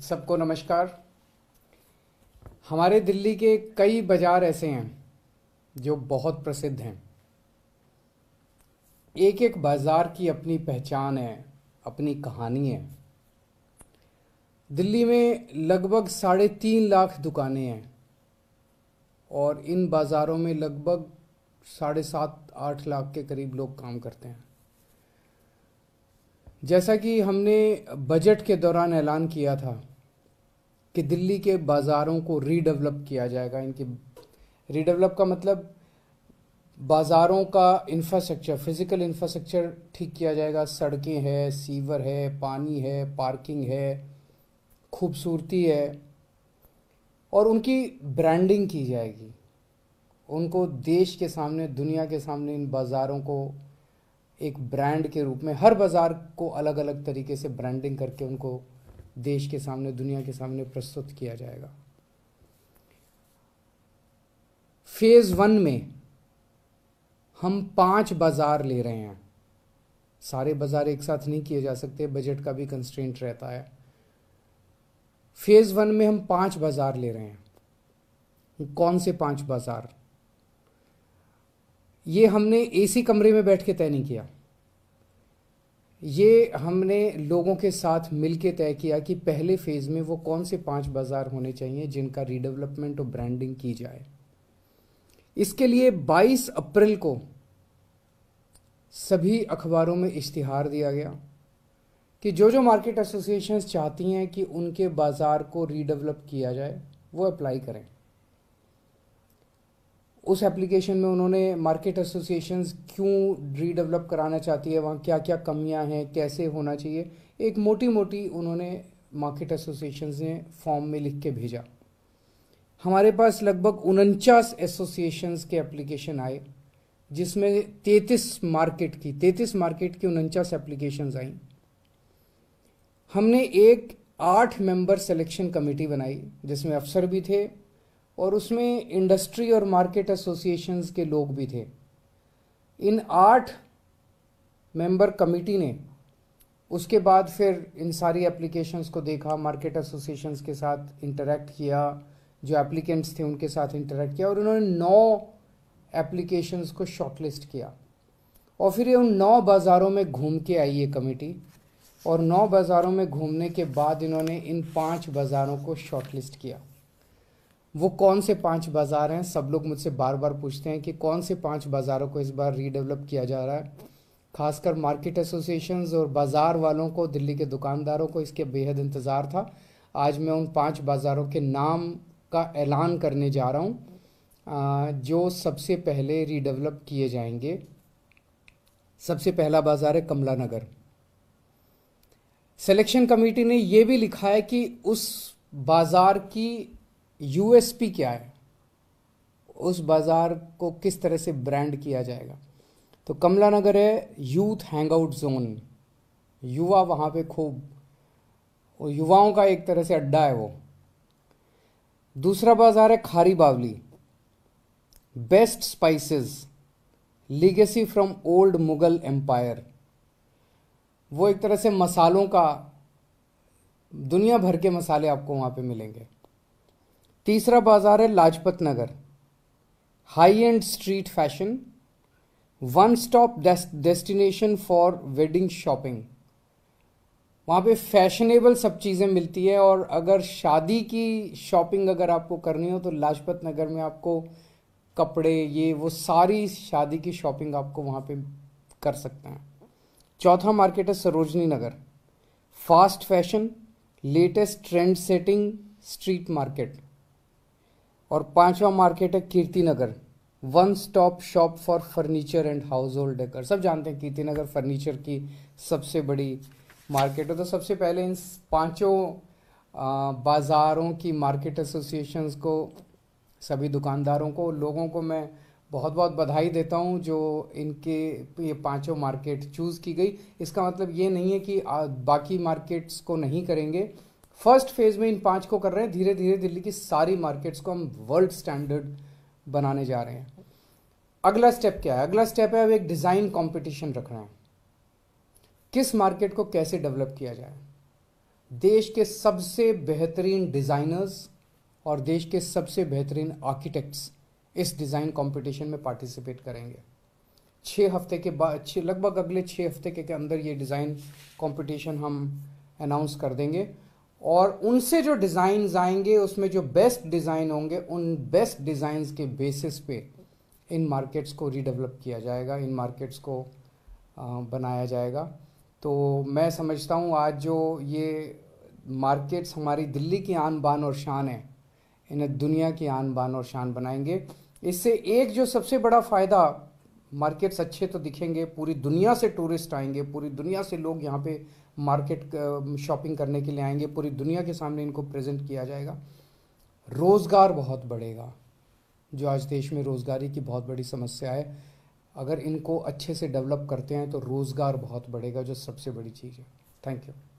सबको नमस्कार हमारे दिल्ली के कई बाज़ार ऐसे हैं जो बहुत प्रसिद्ध हैं एक एक बाज़ार की अपनी पहचान है अपनी कहानी है दिल्ली में लगभग साढ़े तीन लाख दुकानें हैं और इन बाज़ारों में लगभग साढ़े सात आठ लाख के करीब लोग काम करते हैं जैसा कि हमने बजट के दौरान ऐलान किया था कि दिल्ली के बाज़ारों को रीडेवलप किया जाएगा इनकी रीडेवलप का मतलब बाज़ारों का इंफ्रास्ट्रक्चर फिज़िकल इंफ्रास्ट्रक्चर ठीक किया जाएगा सड़कें हैं सीवर है पानी है पार्किंग है खूबसूरती है और उनकी ब्रांडिंग की जाएगी उनको देश के सामने दुनिया के सामने इन बाज़ारों को एक ब्रांड के रूप में हर बाज़ार को अलग अलग तरीके से ब्रांडिंग करके उनको देश के सामने दुनिया के सामने प्रस्तुत किया जाएगा फेज़ वन में हम पांच बाज़ार ले रहे हैं सारे बाज़ार एक साथ नहीं किए जा सकते बजट का भी कंस्ट्रेंट रहता है फेज़ वन में हम पांच बाज़ार ले रहे हैं कौन से पांच बाज़ार ये हमने एसी कमरे में बैठ के तय नहीं किया ये हमने लोगों के साथ मिल के तय किया कि पहले फेज़ में वो कौन से पांच बाज़ार होने चाहिए जिनका रीडेवलपमेंट और ब्रांडिंग की जाए इसके लिए 22 अप्रैल को सभी अखबारों में इश्तिहार दिया गया कि जो जो मार्केट एसोसिएशंस चाहती हैं कि उनके बाज़ार को रीडेवलप किया जाए वो अप्लाई करें उस एप्लीकेशन में उन्होंने मार्केट एसोसिएशंस क्यों रीडेवलप कराना चाहती है वहाँ क्या क्या कमियाँ हैं कैसे होना चाहिए एक मोटी मोटी उन्होंने मार्केट एसोसिएशंस ने फॉर्म में लिख के भेजा हमारे पास लगभग उनचास एसोसिएशंस के एप्लीकेशन आए जिसमें तैतीस मार्केट की तैतीस मार्केट की उनचास एप्लीकेशन आई हमने एक आठ मेंबर सिलेक्शन कमेटी बनाई जिसमें अफसर भी थे और उसमें इंडस्ट्री और मार्केट एसोसिएशंस के लोग भी थे इन आठ मेंबर कमेटी ने उसके बाद फिर इन सारी एप्लीकेशंस को देखा मार्केट एसोसिएशंस के साथ इंटरेक्ट किया जो एप्लीकेंट्स थे उनके साथ इंटरेक्ट किया और उन्होंने नौ एप्लीकेशंस को शॉर्टलिस्ट किया और फिर ये उन नौ बाज़ारों में घूम के आई ये कमेटी और नौ बाज़ारों में घूमने के बाद इन्होंने इन पांच बाज़ारों को शॉर्टलिस्ट किया वो कौन से पांच बाज़ार हैं सब लोग मुझसे बार बार पूछते हैं कि कौन से पांच बाज़ारों को इस बार रीडेवलप किया जा रहा है खासकर मार्केट एसोसिएशन और बाज़ार वालों को दिल्ली के दुकानदारों को इसके बेहद इंतज़ार था आज मैं उन पाँच बाज़ारों के नाम का ऐलान करने जा रहा हूँ जो सबसे पहले रीडेवलप किए जाएंगे सबसे पहला बाज़ार है कमला नगर सेलेक्शन कमेटी ने यह भी लिखा है कि उस बाज़ार की यूएसपी क्या है उस बाज़ार को किस तरह से ब्रांड किया जाएगा तो कमला नगर है यूथ हैंगआउट जोन युवा वहाँ पे खूब युवाओं का एक तरह से अड्डा है वो दूसरा बाज़ार है Khari Baoli best spices legacy from old Mughal empire वो एक तरह से मसालों का दुनिया भर के मसाले आपको वहाँ पे मिलेंगे तीसरा बाज़ार है Lajpat Nagar high end street fashion one stop destination for wedding shopping वहाँ पे फैशनेबल सब चीज़ें मिलती है और अगर शादी की शॉपिंग अगर आपको करनी हो तो लाजपत नगर में आपको कपड़े ये वो सारी शादी की शॉपिंग आपको वहाँ पे कर सकते हैं चौथा मार्केट है Sarojini Nagar fast fashion latest trend setting street market और पांचवा मार्केट है Kirti Nagar one stop shop for furniture and household decor सब जानते हैं कीर्ति नगर फर्नीचर की सबसे बड़ी मार्केट है तो सबसे पहले इन पांचों बाज़ारों की मार्केट एसोसिएशंस को सभी दुकानदारों को लोगों को मैं बहुत बहुत बधाई देता हूँ जो इनके ये पांचों मार्केट चूज़ की गई इसका मतलब ये नहीं है कि बाकी मार्केट्स को नहीं करेंगे फर्स्ट फेज में इन पांच को कर रहे हैं धीरे धीरे दिल्ली की सारी मार्केट्स को हम वर्ल्ड स्टैंडर्ड बनाने जा रहे हैं अगला स्टेप क्या है अगला स्टेप है अब एक डिज़ाइन कंपटीशन रख रहे हैं किस मार्केट को कैसे डेवलप किया जाए देश के सबसे बेहतरीन डिज़ाइनर्स और देश के सबसे बेहतरीन आर्किटेक्ट्स इस डिज़ाइन कंपटीशन में पार्टिसिपेट करेंगे छः हफ्ते के बाद लगभग अगले छः हफ्ते के, के अंदर ये डिज़ाइन कंपटीशन हम अनाउंस कर देंगे और उनसे जो डिज़ाइंस आएंगे उसमें जो बेस्ट डिज़ाइन होंगे उन बेस्ट डिज़ाइंस के बेसिस पे इन मार्केट्स को रीडेवलप किया जाएगा इन मार्केट्स को बनाया जाएगा तो मैं समझता हूँ आज जो ये मार्केट्स हमारी दिल्ली की आन बान और शान है इन्हें दुनिया की आन बान और शान बनाएंगे इससे एक जो सबसे बड़ा फ़ायदा मार्केट्स अच्छे तो दिखेंगे पूरी दुनिया से टूरिस्ट आएंगे पूरी दुनिया से लोग यहाँ पे मार्केट शॉपिंग करने के लिए आएंगे पूरी दुनिया के सामने इनको प्रेजेंट किया जाएगा रोज़गार बहुत बढ़ेगा जो आज देश में रोज़गारी की बहुत बड़ी समस्या है अगर इनको अच्छे से डेवलप करते हैं तो रोज़गार बहुत बढ़ेगा जो सबसे बड़ी चीज़ है थैंक यू